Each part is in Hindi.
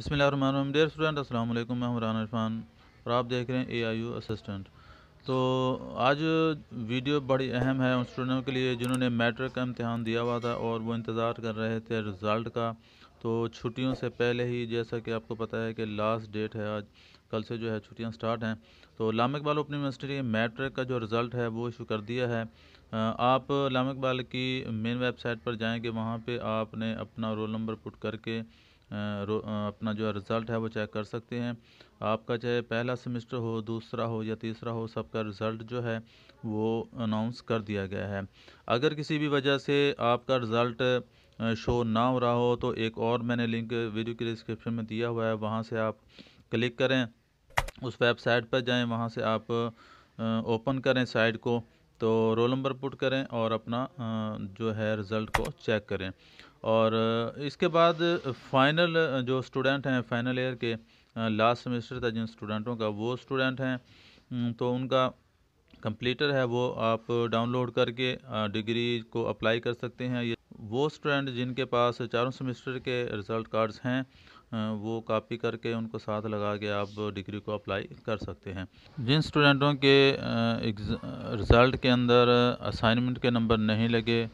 बसमिल डेयर स्टूडेंट असल वालेकुम मैं इरफान और आप देख रहे हैं ए आई यू असटेंट तो आज वीडियो बड़ी अहम है उन स्टूडेंटों के लिए जिन्होंने मैट्रिक का इम्तहान दिया हुआ था और वो इंतज़ार कर रहे थे रिज़ल्ट का तो छुट्टियों से पहले ही जैसा कि आपको पता है कि लास्ट डेट है आज कल से जो है छुट्टियाँ स्टार्ट हैं तो लाम इकबाल ओपन यूनिवर्सिटी के मैट्रिक का जो रिज़ल्ट है वो इशू कर दिया है आप लाम इकबाल की मेन वेबसाइट पर जाएँगे वहाँ पर आपने अपना रोल नंबर पुट करके अपना जो है रिज़ल्ट है वो चेक कर सकते हैं आपका चाहे पहला सेमेस्टर हो दूसरा हो या तीसरा हो सबका रिज़ल्ट जो है वो अनाउंस कर दिया गया है अगर किसी भी वजह से आपका रिज़ल्ट शो ना हो रहा हो तो एक और मैंने लिंक वीडियो के डिस्क्रिप्शन में दिया हुआ है वहाँ से आप क्लिक करें उस वेबसाइट पर जाएँ वहाँ से आप ओपन करें साइट को तो रोल नंबर पुट करें और अपना जो है रिज़ल्ट को चेक करें और इसके बाद फाइनल जो स्टूडेंट हैं फाइनल ईयर के लास्ट सेमेस्टर था जिन स्टूडेंटों का वो स्टूडेंट हैं तो उनका कंप्लीटर है वो आप डाउनलोड करके डिग्री को अप्लाई कर सकते हैं ये वो स्टूडेंट जिनके पास चारों सेमेस्टर के रिज़ल्ट कार्ड्स हैं वो कॉपी करके उनको साथ लगा के आप डिग्री को अप्लाई कर सकते हैं जिन स्टूडेंटों के रिज़ल्ट के अंदर असाइनमेंट के नंबर नहीं लगे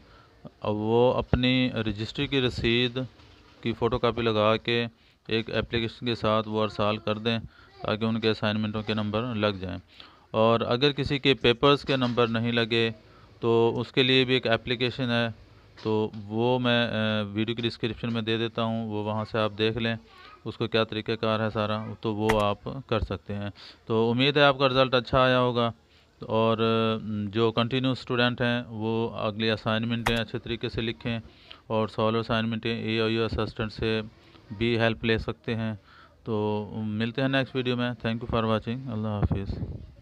वो अपनी रजिस्ट्री की रसीद की फ़ोटोकॉपी लगा के एक एप्लीकेशन के साथ वो अरसाल कर दें ताकि उनके असाइनमेंटों के नंबर लग जाएं और अगर किसी के पेपर्स के नंबर नहीं लगे तो उसके लिए भी एक एप्लीकेशन है तो वो मैं वीडियो के डिस्क्रिप्शन में दे देता हूँ वो वहाँ से आप देख लें उसको क्या कार है सारा तो वो आप कर सकते हैं तो उम्मीद है आपका रिज़ल्ट अच्छा आया होगा और जो कंटिन्यू स्टूडेंट हैं वो अगली असाइनमेंटें अच्छे तरीके से लिखें और सॉलो असाइनमेंटें ए आई यू असिस्टेंट से भी हेल्प ले सकते हैं तो मिलते हैं नेक्स्ट वीडियो में थैंक यू फॉर वॉचिंग अल्लाह हाफिज़